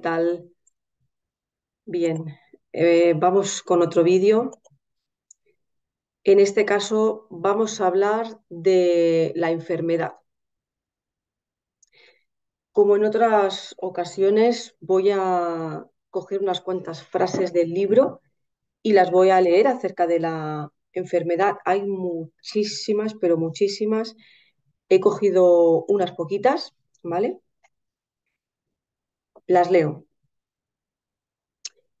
tal? Bien, eh, vamos con otro vídeo. En este caso vamos a hablar de la enfermedad. Como en otras ocasiones, voy a coger unas cuantas frases del libro y las voy a leer acerca de la enfermedad. Hay muchísimas, pero muchísimas. He cogido unas poquitas, ¿vale? Las leo.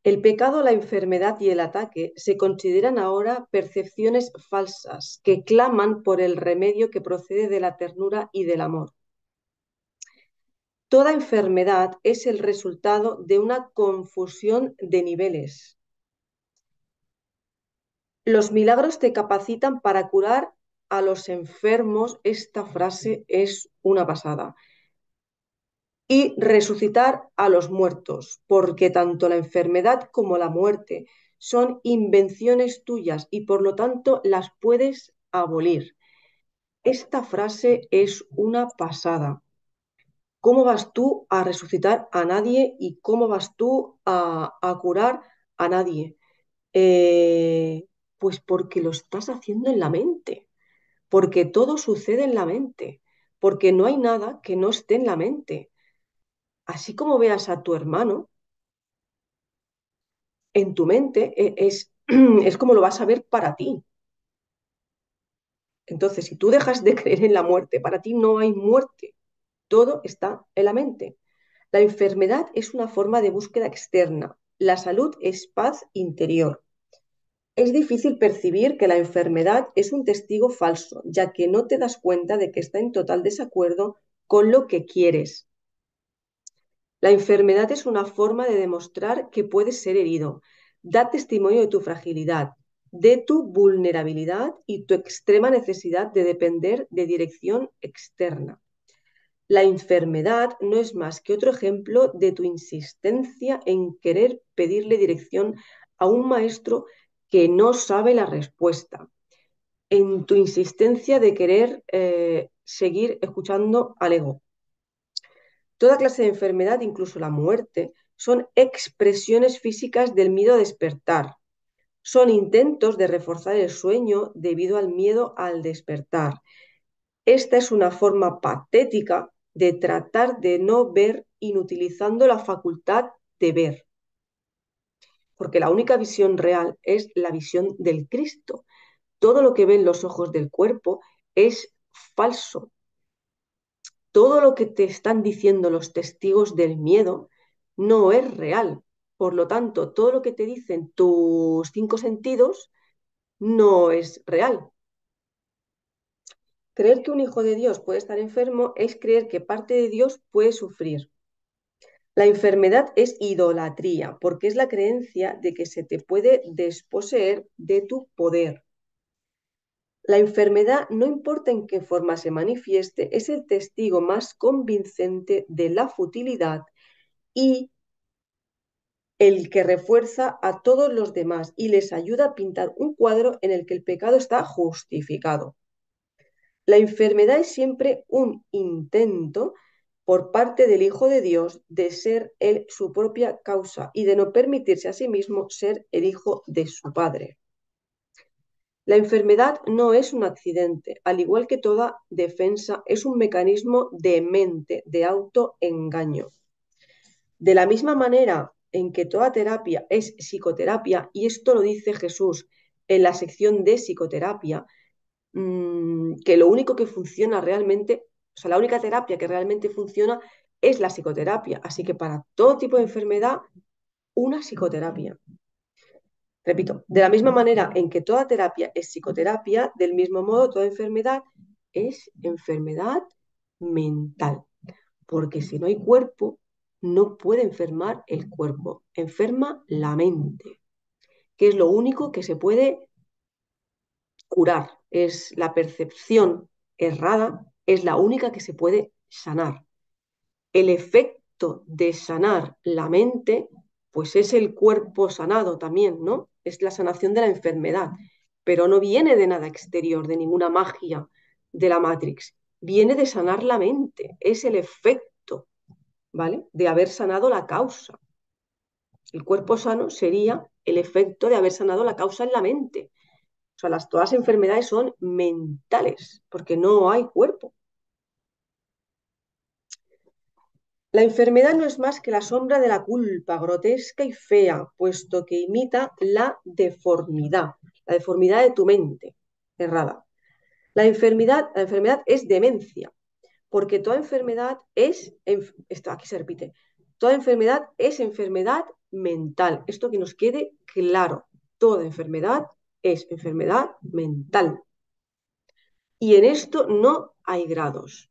El pecado, la enfermedad y el ataque se consideran ahora percepciones falsas que claman por el remedio que procede de la ternura y del amor. Toda enfermedad es el resultado de una confusión de niveles. Los milagros te capacitan para curar a los enfermos. Esta frase es una pasada y resucitar a los muertos, porque tanto la enfermedad como la muerte son invenciones tuyas y por lo tanto las puedes abolir. Esta frase es una pasada. ¿Cómo vas tú a resucitar a nadie y cómo vas tú a, curar a nadie? Eh, pues porque lo estás haciendo en la mente, porque todo sucede en la mente, porque no hay nada que no esté en la mente así como veas a tu hermano, en tu mente e, es, es como lo vas a ver para ti. Entonces, si tú dejas de creer en la muerte, para ti no hay muerte, todo está en la mente. La enfermedad es una forma de búsqueda externa, la salud es paz interior. Es difícil percibir que la enfermedad es un testigo falso, ya que no te das cuenta de que está en total desacuerdo con lo que quieres. La enfermedad es una forma de demostrar que puedes ser herido. Da testimonio de tu fragilidad, de tu vulnerabilidad y tu extrema necesidad de depender de dirección externa. La enfermedad no es más que otro ejemplo de tu insistencia en querer pedirle dirección a un maestro que no sabe la respuesta, en tu insistencia de querer eh, seguir escuchando al ego. Toda clase de enfermedad, incluso la muerte, son expresiones físicas del miedo a despertar. Son intentos de reforzar el sueño debido al miedo al despertar. Esta es una forma patética de tratar de no ver inutilizando la facultad de ver. Porque la única visión real es la visión del Cristo. Todo lo que ven los ojos del cuerpo es falso, todo lo que te están diciendo los testigos del miedo no es real. Por lo tanto, todo lo que te dicen tus cinco sentidos no es real. Creer que un hijo de Dios puede estar enfermo es creer que parte de Dios puede sufrir. La enfermedad es idolatría, porque es la creencia de que se te puede desposeer de tu poder. La enfermedad, no importa en qué forma se manifieste, es el testigo más convincente de la futilidad y el que refuerza a todos los demás y les ayuda a pintar un cuadro en el que el pecado está justificado. La enfermedad es siempre un intento por parte del Hijo de Dios de ser él su propia causa y de no permitirse a sí mismo ser el Hijo de su Padre. La enfermedad no es un accidente, al igual que toda defensa, es un mecanismo de mente, de autoengaño. De la misma manera en que toda terapia es psicoterapia, y esto lo dice Jesús en la sección de psicoterapia, mm, que lo único que funciona realmente, o sea, la única terapia que realmente funciona es la psicoterapia. Así que para todo tipo de enfermedad, una psicoterapia. Repito, de la misma manera en que toda terapia es psicoterapia, del mismo modo toda enfermedad es enfermedad mental. Porque si no hay cuerpo, no puede enfermar el cuerpo, enferma la mente, que es lo único que se puede curar, es la percepción errada, es la única que se puede sanar. El efecto de sanar la mente, pues es el cuerpo sanado también, ¿no? es la sanación de la enfermedad, pero no viene de nada exterior, de ninguna magia de la Matrix, viene de sanar la mente, es el efecto, ¿vale? De haber sanado la causa. El cuerpo sano sería el efecto de haber sanado la causa en la mente. O sea, las, todas las enfermedades son mentales, porque no hay cuerpo. La enfermedad no es más que la sombra de la culpa, grotesca y fea, puesto que imita la deformidad, la deformidad de tu mente errada. La enfermedad, la enfermedad es demencia, porque toda enfermedad es, esto aquí se repite, toda enfermedad es enfermedad mental. Esto que nos quede claro, toda enfermedad es enfermedad mental. Y en esto no hay grados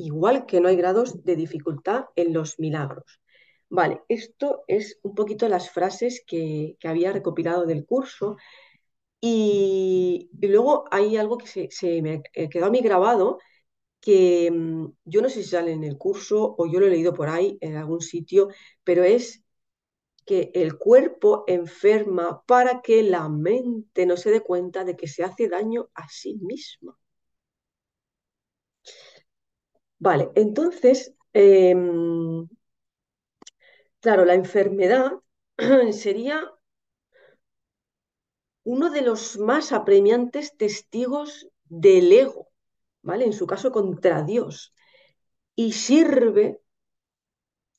igual que no hay grados de dificultad en los milagros. Vale, esto es un poquito las frases que, había recopilado del curso. Y, luego hay algo que se, se me eh, quedó a mí grabado, que mm, yo no sé si sale en el curso o yo lo he leído por ahí en algún sitio, pero es que el cuerpo enferma para que la mente no se dé cuenta de que se hace daño a sí misma. Vale, entonces, em, claro, la enfermedad sería uno de los más apremiantes testigos del ego, ¿vale? En su caso contra Dios. Y sirve,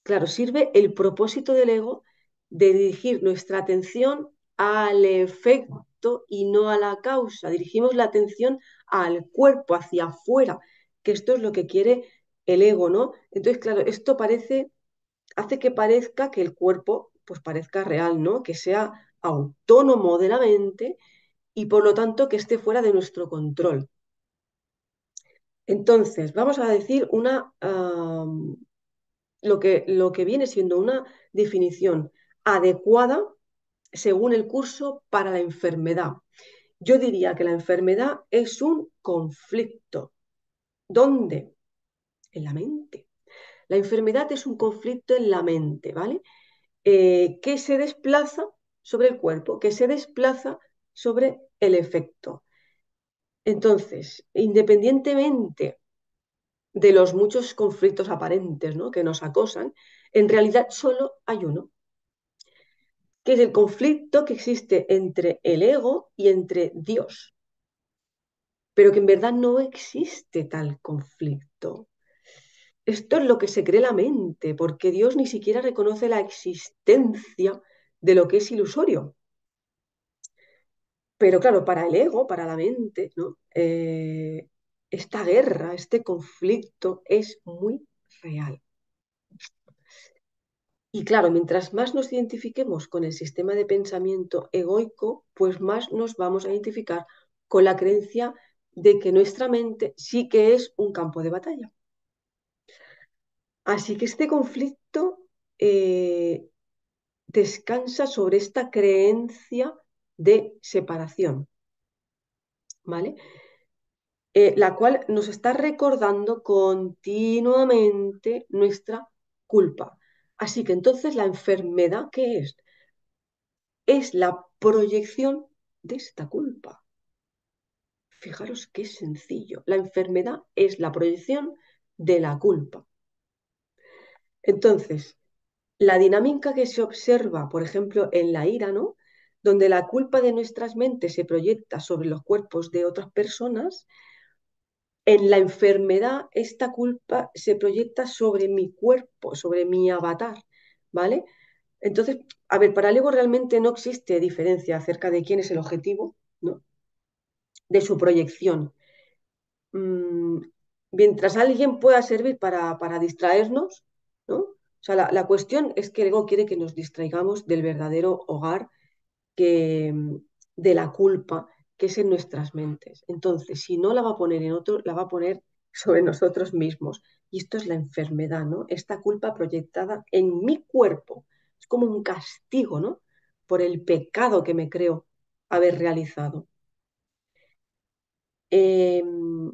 claro, sirve el propósito del ego de dirigir nuestra atención al efecto y no a la causa. Dirigimos la atención al cuerpo, hacia afuera, que esto es lo que quiere el ego, ¿no? Entonces, claro, esto parece, hace que parezca que el cuerpo, pues parezca real, ¿no? Que sea autónomo de la mente y por lo tanto que esté fuera de nuestro control. Entonces, vamos a decir una, lo, que, lo que viene siendo una definición adecuada según el curso para la enfermedad. Yo diría que la enfermedad es un conflicto ¿Dónde? En la mente. La enfermedad es un conflicto en la mente, ¿vale? Eh, que se desplaza sobre el cuerpo, que se desplaza sobre el efecto. Entonces, independientemente de los muchos conflictos aparentes que nos acosan, en realidad solo hay uno, que es el conflicto que existe entre el ego y entre Dios pero que en verdad no existe tal conflicto. Esto es lo que se cree la mente, porque Dios ni siquiera reconoce la existencia de lo que es ilusorio. Pero claro, para el ego, para la mente, eh, esta guerra, este conflicto es muy real. Y claro, mientras más nos identifiquemos con el sistema de pensamiento egoico, pues más nos vamos a identificar con la creencia de que nuestra mente sí que es un campo de batalla. Así que este conflicto eh, descansa sobre esta creencia de separación, ¿vale? Eh, la cual nos está recordando continuamente nuestra culpa. Así que entonces la enfermedad, ¿qué es? Es la proyección de esta culpa. Fijaros qué sencillo. La enfermedad es la proyección de la culpa. Entonces, la dinámica que se observa, por ejemplo, en la ira, ¿no? Donde la culpa de nuestras mentes se proyecta sobre los cuerpos de otras personas, en la enfermedad esta culpa se proyecta sobre mi cuerpo, sobre mi avatar, ¿vale? Entonces, a ver, para el realmente no existe diferencia acerca de quién es el objetivo, ¿no? de su proyección. Mm, mientras alguien pueda servir para, para distraernos, ¿no? sea, la, cuestión es que el ego quiere que nos distraigamos del verdadero hogar que, mm, de la culpa que es en nuestras mentes. Entonces, si no la va a poner en otro, la va a poner sobre nosotros mismos. Y esto es la enfermedad, ¿no? Esta culpa proyectada en mi cuerpo. Es como un castigo, ¿no? Por el pecado que me creo haber realizado. Em,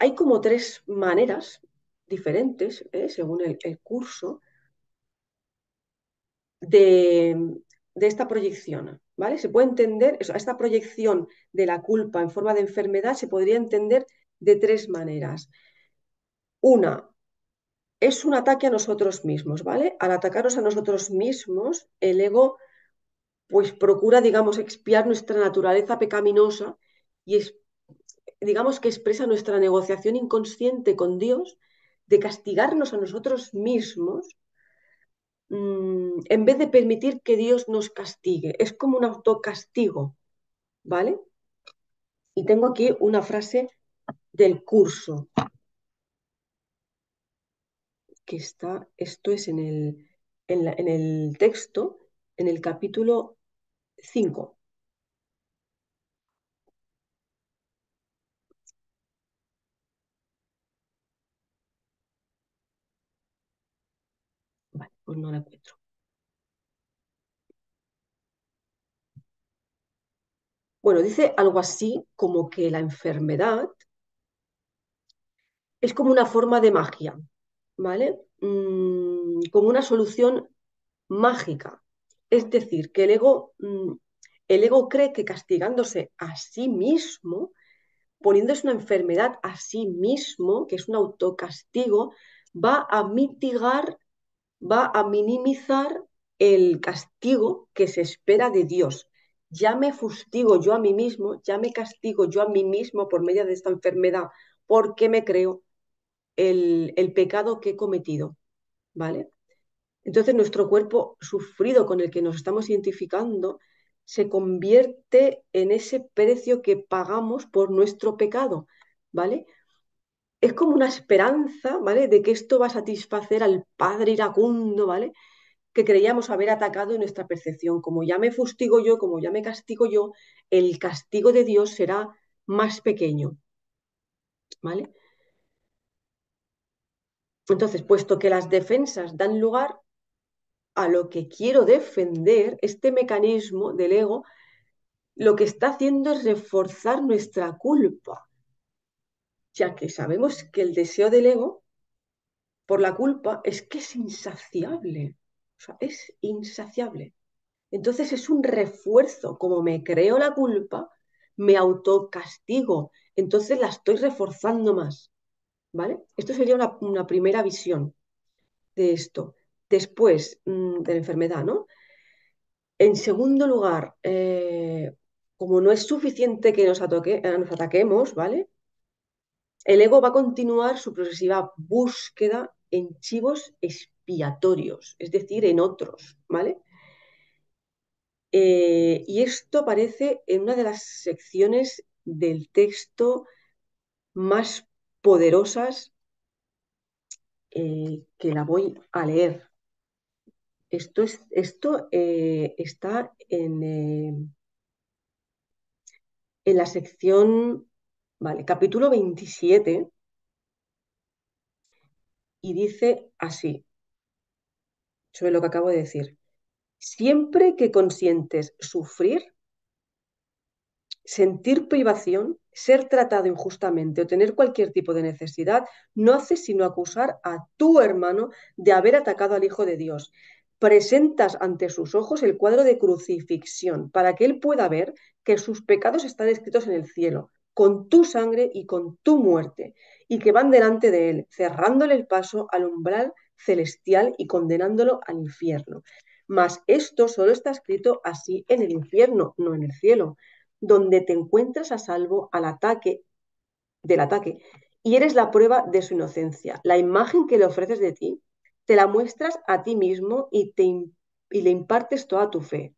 hay como tres maneras diferentes, ¿eh? según el, curso, de, esta proyección. ¿vale? Se puede entender, esta proyección de la culpa en forma de enfermedad se podría entender de tres maneras. Una, es un ataque a nosotros mismos, ¿vale? Al atacarnos a nosotros mismos, el ego pues procura, digamos, expiar nuestra naturaleza pecaminosa y, digamos que expresa nuestra negociación inconsciente con Dios de castigarnos a nosotros mismos mm, en vez de permitir que Dios nos castigue. Es como un autocastigo, ¿vale? Y tengo aquí una frase del curso. Que está, esto es en el, en, en el texto, en el capítulo 5. pues no la encuentro. Bueno, dice algo así como que la enfermedad es como una forma de magia, ¿vale? Mm, como una solución mágica. Es decir, que el ego, mm, el ego cree que castigándose a sí mismo, poniéndose una enfermedad a sí mismo, que es un autocastigo, va a mitigar va a minimizar el castigo que se espera de Dios. Ya me fustigo yo a mí mismo, ya me castigo yo a mí mismo por medio de esta enfermedad, porque me creo el, el pecado que he cometido. ¿Vale? Entonces nuestro cuerpo sufrido con el que nos estamos identificando se convierte en ese precio que pagamos por nuestro pecado, ¿vale? es como una esperanza, ¿vale? De que esto va a satisfacer al padre iracundo, ¿vale? Que creíamos haber atacado en nuestra percepción. Como ya me fustigo yo, como ya me castigo yo, el castigo de Dios será más pequeño, ¿vale? Entonces, puesto que las defensas dan lugar a lo que quiero defender, este mecanismo del ego, lo que está haciendo es reforzar nuestra culpa ya que sabemos que el deseo del ego por la culpa es que es insaciable, o sea, es insaciable. Entonces es un refuerzo, como me creo la culpa, me autocastigo, entonces la estoy reforzando más, ¿vale? Esto sería una, primera visión de esto. Después mm, de la enfermedad, ¿no? En segundo lugar, eh, como no es suficiente que nos, eh, nos ataquemos, ¿vale? El ego va a continuar su progresiva búsqueda en chivos expiatorios, es decir, en otros, ¿vale? Eh, y esto aparece en una de las secciones del texto más poderosas eh, que la voy a leer. Esto, es, esto eh, está en, en la sección Vale, capítulo 27. Y dice así, sobre lo que acabo de decir. Siempre que consientes sufrir, sentir privación, ser tratado injustamente o tener cualquier tipo de necesidad, no haces sino acusar a tu hermano de haber atacado al Hijo de Dios. Presentas ante sus ojos el cuadro de crucifixión para que él pueda ver que sus pecados están escritos en el cielo, con tu sangre y con tu muerte, y que van delante de él, cerrándole el paso al umbral celestial y condenándolo al infierno. Mas esto solo está escrito así en el infierno, no en el cielo, donde te encuentras a salvo al ataque del ataque y eres la prueba de su inocencia. La imagen que le ofreces de ti, te la muestras a ti mismo y, te, y le impartes toda tu fe.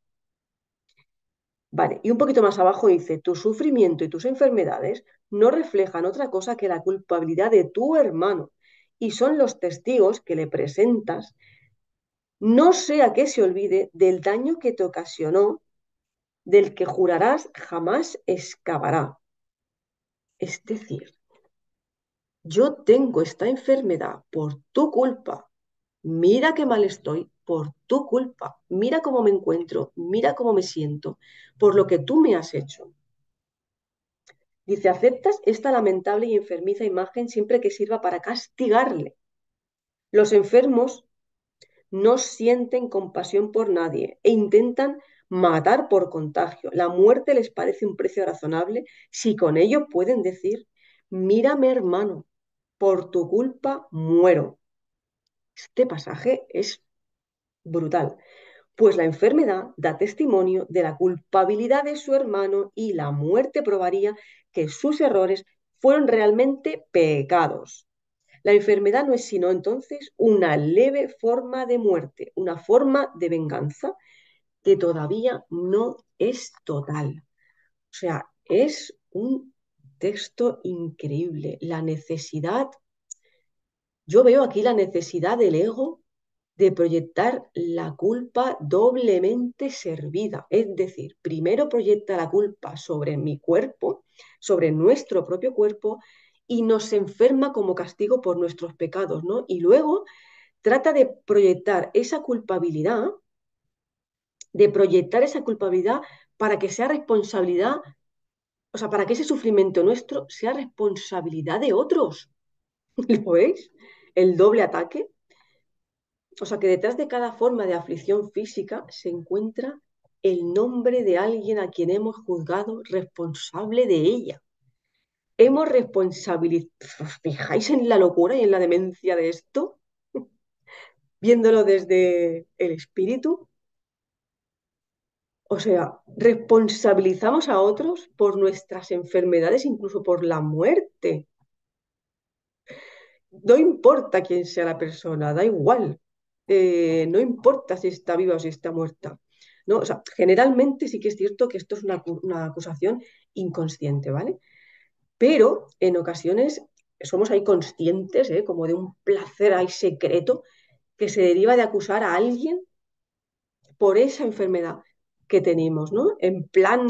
Vale, y un poquito más abajo dice, tu sufrimiento y tus enfermedades no reflejan otra cosa que la culpabilidad de tu hermano y son los testigos que le presentas, no sea que se olvide del daño que te ocasionó, del que jurarás jamás excavará. Es decir, yo tengo esta enfermedad por tu culpa, mira qué mal estoy, por tu culpa. Mira cómo me encuentro, mira cómo me siento, por lo que tú me has hecho. Dice, aceptas esta lamentable y enfermiza imagen siempre que sirva para castigarle. Los enfermos no sienten compasión por nadie e intentan matar por contagio. La muerte les parece un precio razonable si con ello pueden decir, mírame hermano, por tu culpa muero. Este pasaje es brutal, pues la enfermedad da testimonio de la culpabilidad de su hermano y la muerte probaría que sus errores fueron realmente pecados. La enfermedad no es sino entonces una leve forma de muerte, una forma de venganza que todavía no es total. O sea, es un texto increíble. La necesidad, yo veo aquí la necesidad del ego de proyectar la culpa doblemente servida. Es decir, primero proyecta la culpa sobre mi cuerpo, sobre nuestro propio cuerpo, y nos enferma como castigo por nuestros pecados, ¿no? Y luego trata de proyectar esa culpabilidad, de proyectar esa culpabilidad para que sea responsabilidad, o sea, para que ese sufrimiento nuestro sea responsabilidad de otros. ¿Lo veis? El doble ataque o sea que detrás de cada forma de aflicción física se encuentra el nombre de alguien a quien hemos juzgado responsable de ella. Hemos responsabilizado, fijáis en la locura y en la demencia de esto? Viéndolo desde el espíritu. O sea, responsabilizamos a otros por nuestras enfermedades, incluso por la muerte. No importa quién sea la persona, da igual. Eh, no importa si está viva o si está muerta. ¿no? generalmente sí que es cierto que esto es una, acusación inconsciente, ¿vale? Pero en ocasiones somos ahí conscientes, ¿eh? como de un placer ahí secreto que se deriva de acusar a alguien por esa enfermedad que tenemos, ¿no? En plan,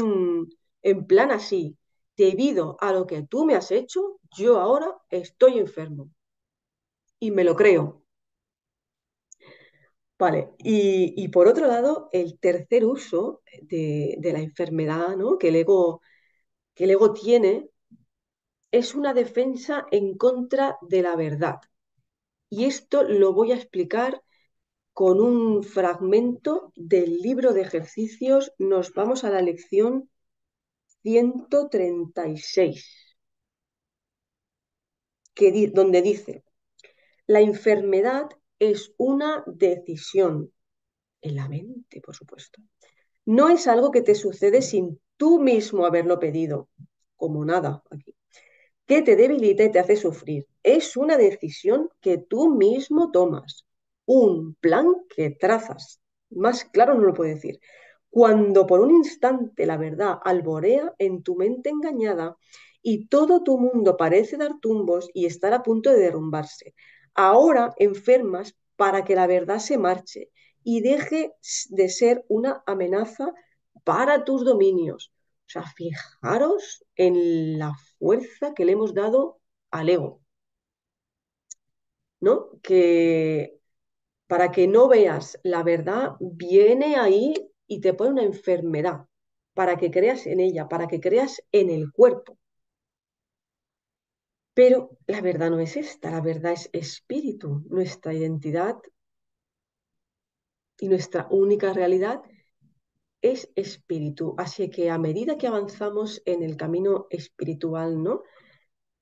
en plan así, debido a lo que tú me has hecho, yo ahora estoy enfermo. Y me lo creo. Vale, y, por otro lado, el tercer uso de, la enfermedad que, el ego, que ego tiene es una defensa en contra de la verdad. Y esto lo voy a explicar con un fragmento del libro de ejercicios. Nos vamos a la lección 136, que donde dice, la enfermedad es una decisión en la mente, por supuesto. No es algo que te sucede sin tú mismo haberlo pedido, como nada aquí, que te debilita y te hace sufrir. Es una decisión que tú mismo tomas, un plan que trazas. Más claro no lo puedo decir. Cuando por un instante la verdad alborea en tu mente engañada y todo tu mundo parece dar tumbos y estar a punto de derrumbarse, ahora enfermas para que la verdad se marche y deje de ser una amenaza para tus dominios. O sea, fijaros en la fuerza que le hemos dado al ego. ¿No? Que para que no veas la verdad, viene ahí y te pone una enfermedad, para que creas en ella, para que creas en el cuerpo. Pero la verdad no es esta, la verdad es espíritu, nuestra identidad y nuestra única realidad es espíritu. Así que a medida que avanzamos en el camino espiritual, ¿no?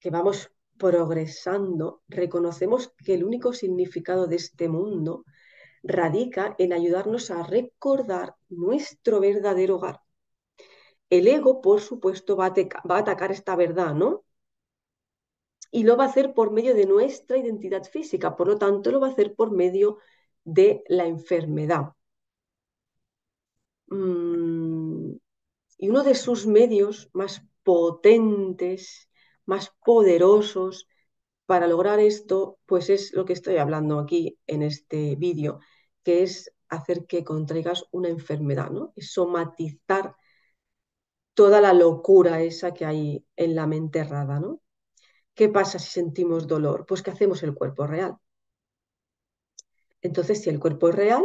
Que vamos progresando, reconocemos que el único significado de este mundo radica en ayudarnos a recordar nuestro verdadero hogar. El ego, por supuesto, va va a atacar esta verdad, ¿no? y lo va a hacer por medio de nuestra identidad física, por lo tanto lo va a hacer por medio de la enfermedad. Mm, y uno de sus medios más potentes, más poderosos para lograr esto, pues es lo que estoy hablando aquí en este vídeo, que es hacer que contraigas una enfermedad, ¿no? Es somatizar toda la locura esa que hay en la mente errada, ¿no? ¿Qué pasa si sentimos dolor? Pues que hacemos el cuerpo real. Entonces, si el cuerpo es real,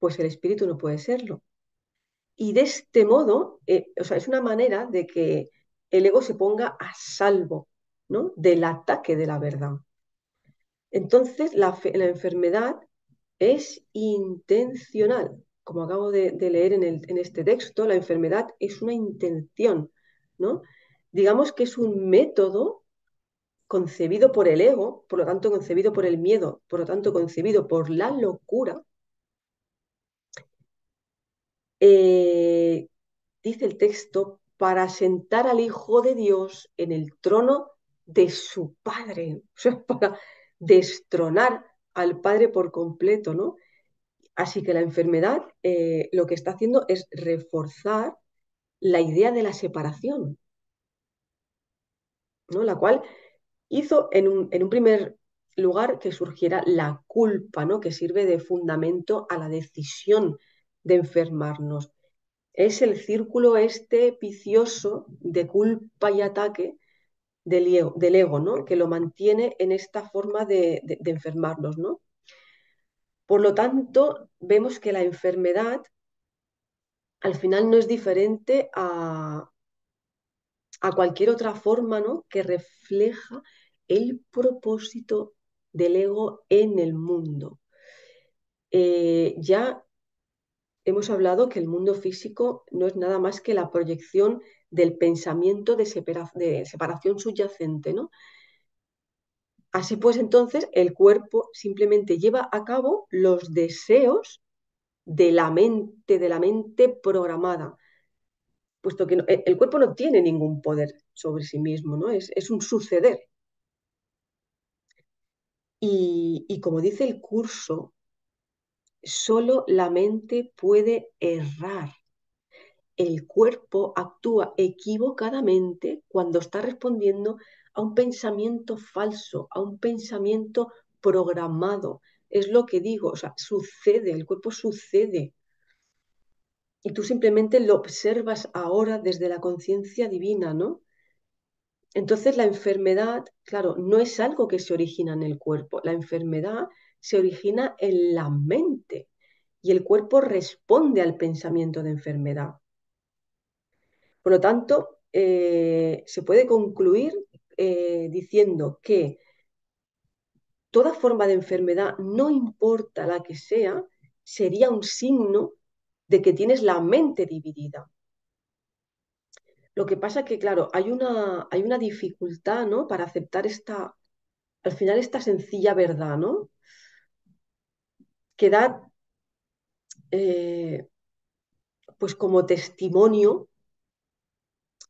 pues el espíritu no puede serlo. Y de este modo, eh, o sea, es una manera de que el ego se ponga a salvo ¿no? del ataque de la verdad. Entonces, la, enfermedad es intencional. Como acabo de, leer en, en, este texto, la enfermedad es una intención, ¿no? Digamos que es un método concebido por el ego, por lo tanto concebido por el miedo, por lo tanto concebido por la locura, eh, dice el texto, para sentar al Hijo de Dios en el trono de su Padre. O sea, para destronar al Padre por completo, ¿no? Así que la enfermedad eh, lo que está haciendo es reforzar la idea de la separación, ¿no? La cual hizo en un, primer lugar que surgiera la culpa, ¿no? que sirve de fundamento a la decisión de enfermarnos. Es el círculo este vicioso de culpa y ataque del ego, ¿no? que lo mantiene en esta forma de, de enfermarnos. ¿no? Por lo tanto, vemos que la enfermedad al final no es diferente a, a cualquier otra forma ¿no? que refleja el propósito del ego en el mundo. Eh, ya hemos hablado que el mundo físico no es nada más que la proyección del pensamiento de, de separación subyacente. ¿no? Así pues, entonces, el cuerpo simplemente lleva a cabo los deseos de la mente, de la mente programada, puesto que eh, el cuerpo no tiene ningún poder sobre sí mismo, ¿no? es, es un suceder. Y, y como dice el curso, solo la mente puede errar. El cuerpo actúa equivocadamente cuando está respondiendo a un pensamiento falso, a un pensamiento programado. Es lo que digo, o sea, sucede, el cuerpo sucede y tú simplemente lo observas ahora desde la conciencia divina, ¿no? Entonces la enfermedad, claro, no es algo que se origina en el cuerpo, la enfermedad se origina en la mente y el cuerpo responde al pensamiento de enfermedad. Por lo tanto, eh, se puede concluir eh, diciendo que toda forma de enfermedad, no importa la que sea, sería un signo de que tienes la mente dividida. Lo que pasa es que, claro, hay una, hay una dificultad, ¿no? Para aceptar esta, al final, esta sencilla verdad, ¿no? Que da, eh, pues como testimonio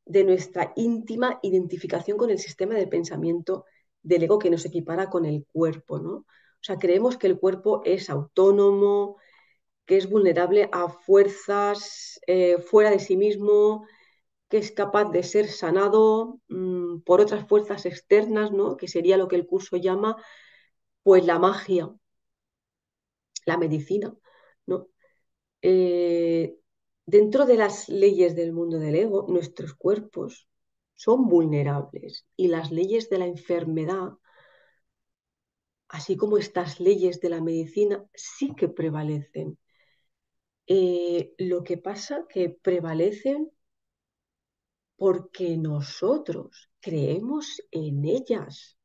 de nuestra íntima identificación con el sistema de pensamiento del ego que nos equipara con el cuerpo, ¿no? O sea, creemos que el cuerpo es autónomo, que es vulnerable a fuerzas eh, fuera de sí mismo, que es capaz de ser sanado mm, por otras fuerzas externas, ¿no? que sería lo que el curso llama pues la magia, la medicina. ¿no? Eh, dentro de las leyes del mundo del ego, nuestros cuerpos son vulnerables y las leyes de la enfermedad, así como estas leyes de la medicina, sí que prevalecen. Eh, lo que pasa que prevalecen porque nosotros creemos en ellas.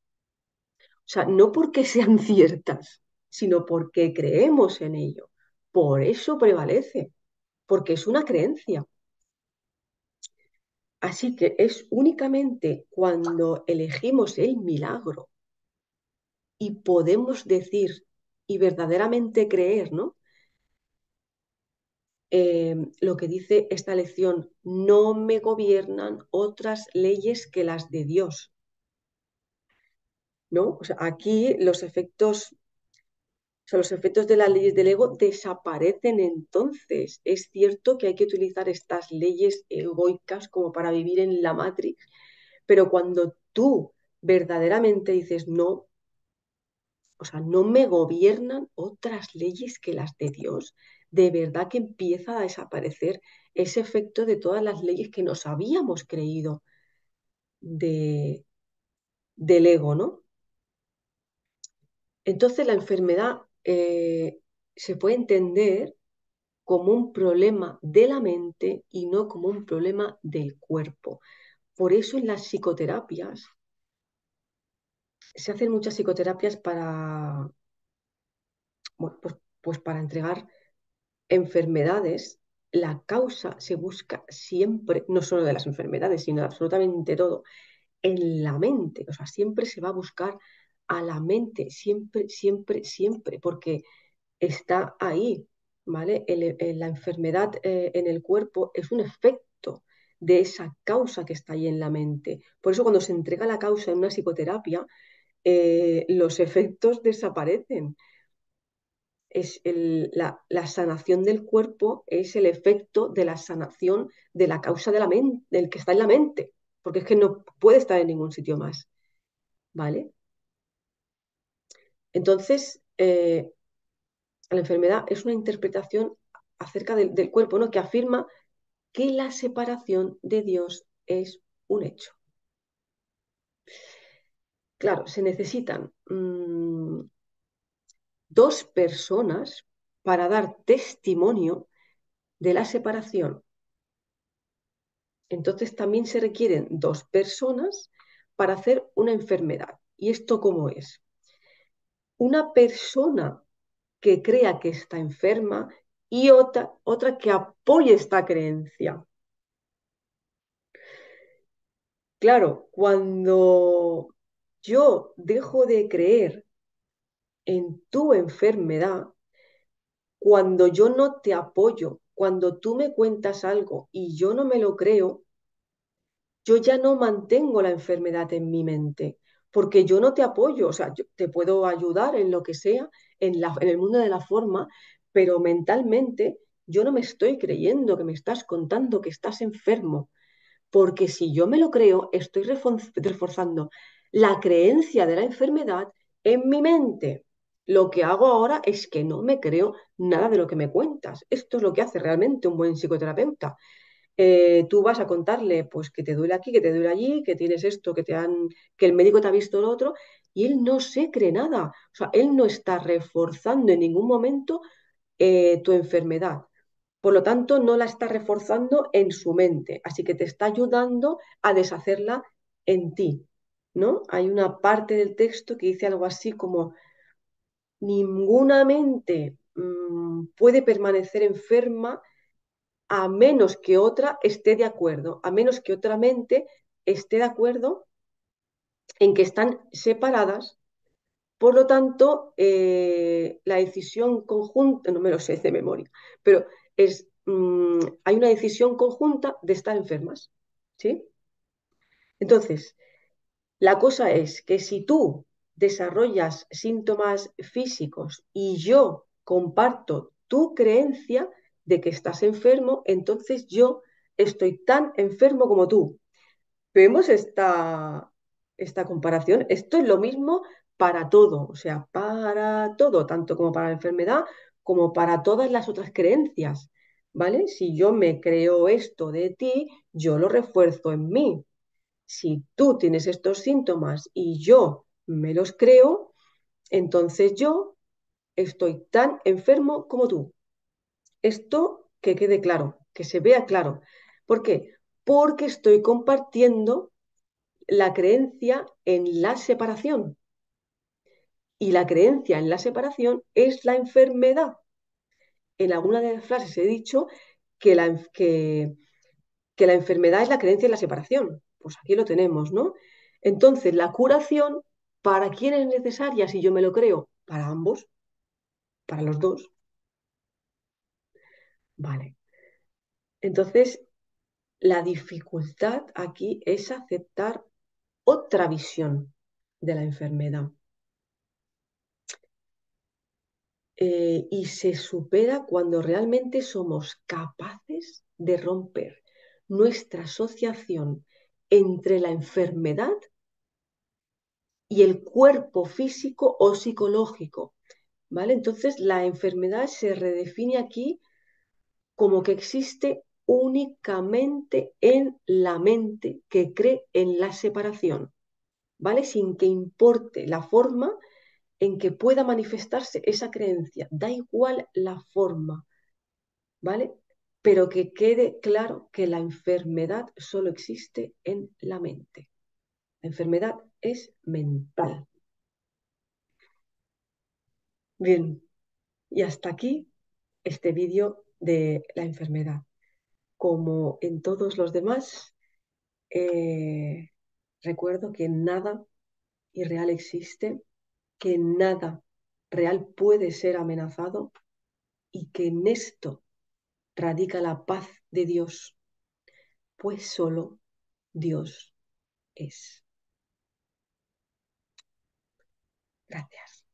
O sea, no porque sean ciertas, sino porque creemos en ello. Por eso prevalece, porque es una creencia. Así que es únicamente cuando elegimos el milagro y podemos decir y verdaderamente creer, ¿no? Eh, lo que dice esta lección, no me gobiernan otras leyes que las de Dios. ¿No? O sea, aquí los efectos, los efectos de las leyes del ego desaparecen entonces. Es cierto que hay que utilizar estas leyes egoicas como para vivir en la matrix, pero cuando tú verdaderamente dices no, o sea, no me gobiernan otras leyes que las de Dios, de verdad que empieza a desaparecer ese efecto de todas las leyes que nos habíamos creído de, del ego, ¿no? Entonces la enfermedad eh, se puede entender como un problema de la mente y no como un problema del cuerpo. Por eso en las psicoterapias se hacen muchas psicoterapias para, pues, pues para entregar enfermedades, la causa se busca siempre, no solo de las enfermedades, sino de absolutamente todo, en la mente. O sea, siempre se va a buscar a la mente, siempre, siempre, siempre, porque está ahí, ¿vale? la enfermedad eh, en el cuerpo es un efecto de esa causa que está ahí en la mente. Por eso cuando se entrega la causa en una psicoterapia, eh, los efectos desaparecen la, sanación del cuerpo es el efecto de la sanación de la causa de la mente, del que está en la mente, porque es que no puede estar en ningún sitio más. ¿Vale? Entonces, eh, la enfermedad es una interpretación acerca del, cuerpo, ¿no? Que afirma que la separación de Dios es un hecho. Claro, se necesitan mm, dos personas para dar testimonio de la separación. Entonces también se requieren dos personas para hacer una enfermedad. ¿Y esto cómo es? Una persona que crea que está enferma y otra, otra que apoye esta creencia. Claro, cuando yo dejo de creer en tu enfermedad, cuando yo no te apoyo, cuando tú me cuentas algo y yo no me lo creo, yo ya no mantengo la enfermedad en mi mente, porque yo no te apoyo, o sea, yo te puedo ayudar en lo que sea, en, en el mundo de la forma, pero mentalmente yo no me estoy creyendo que me estás contando que estás enfermo, porque si yo me lo creo, estoy reforzando la creencia de la enfermedad en mi mente. Lo que hago ahora es que no me creo nada de lo que me cuentas. Esto es lo que hace realmente un buen psicoterapeuta. Eh, tú vas a contarle pues que te duele aquí, que te duele allí, que tienes esto, que te han, que el médico te ha visto lo otro, y él no se cree nada. O sea, él no está reforzando en ningún momento eh, tu enfermedad. Por lo tanto, no la está reforzando en su mente. Así que te está ayudando a deshacerla en ti. ¿no? Hay una parte del texto que dice algo así como ninguna mente mm, puede permanecer enferma a menos que otra esté de acuerdo, a menos que otra mente esté de acuerdo en que están separadas. Por lo tanto, eh, la decisión conjunta, no me lo sé de memoria, pero es, mm, hay una decisión conjunta de estar enfermas. ¿sí? Entonces, la cosa es que si tú desarrollas síntomas físicos y yo comparto tu creencia de que estás enfermo, entonces yo estoy tan enfermo como tú. Vemos esta, esta comparación. Esto es lo mismo para todo, o sea, para todo, tanto como para la enfermedad como para todas las otras creencias. ¿Vale? Si yo me creo esto de ti, yo lo refuerzo en mí. Si tú tienes estos síntomas y yo me los creo, entonces yo estoy tan enfermo como tú. Esto que quede claro, que se vea claro. ¿Por qué? Porque estoy compartiendo la creencia en la separación. Y la creencia en la separación es la enfermedad. En alguna de las frases he dicho que la, que, que la enfermedad es la creencia en la separación. Pues aquí lo tenemos, ¿no? Entonces, la curación ¿Para quién es necesaria si yo me lo creo? Para ambos, para los dos. Vale. Entonces, la dificultad aquí es aceptar otra visión de la enfermedad. Eh, y se supera cuando realmente somos capaces de romper nuestra asociación entre la enfermedad y el cuerpo físico o psicológico. ¿Vale? Entonces la enfermedad se redefine aquí como que existe únicamente en la mente que cree en la separación, ¿vale? Sin que importe la forma en que pueda manifestarse esa creencia, da igual la forma, ¿vale? Pero que quede claro que la enfermedad solo existe en la mente. La enfermedad es mental. Bien, y hasta aquí este vídeo de la enfermedad. Como en todos los demás, eh, recuerdo que nada irreal existe, que nada real puede ser amenazado y que en esto radica la paz de Dios, pues solo Dios es. Gracias.